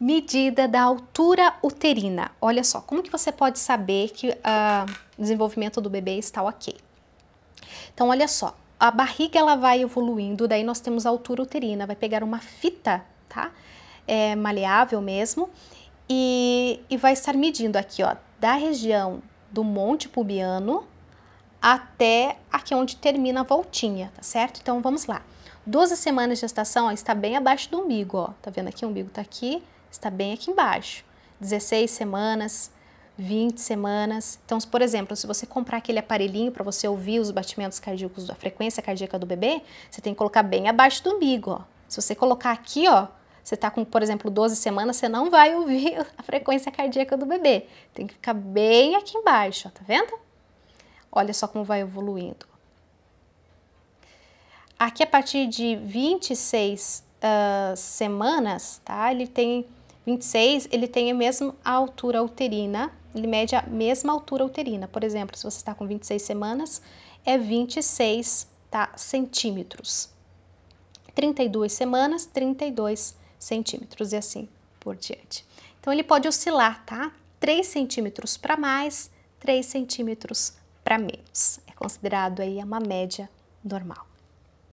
medida da altura uterina. Olha só, como que você pode saber que uh, ah, o desenvolvimento do bebê está ok? Então, olha só, a barriga ela vai evoluindo, daí nós temos a altura uterina, vai pegar uma fita, tá? É, maleável mesmo, e, e vai estar medindo aqui, ó, da região do monte pubiano até aqui onde termina a voltinha, tá certo? Então, vamos lá. 12 semanas de gestação ó, está bem abaixo do umbigo, ó. Tá vendo aqui? O umbigo tá aqui, está bem aqui embaixo. 16 semanas, 20 semanas. Então, por exemplo, se você comprar aquele aparelhinho para você ouvir os batimentos cardíacos, a frequência cardíaca do bebê, você tem que colocar bem abaixo do umbigo, ó. Se você colocar aqui, ó, você está com, por exemplo, 12 semanas, você não vai ouvir a frequência cardíaca do bebê. Tem que ficar bem aqui embaixo, ó, tá vendo? Olha só como vai evoluindo. Aqui a partir de 26 uh, semanas, tá? Ele tem 26, ele tem a mesma altura uterina, ele mede a mesma altura uterina. Por exemplo, se você está com 26 semanas, é 26 tá, centímetros. 32 semanas, 32 centímetros e assim por diante. Então, ele pode oscilar, tá? 3 centímetros para mais, 3 centímetros para menos. É considerado aí uma média normal.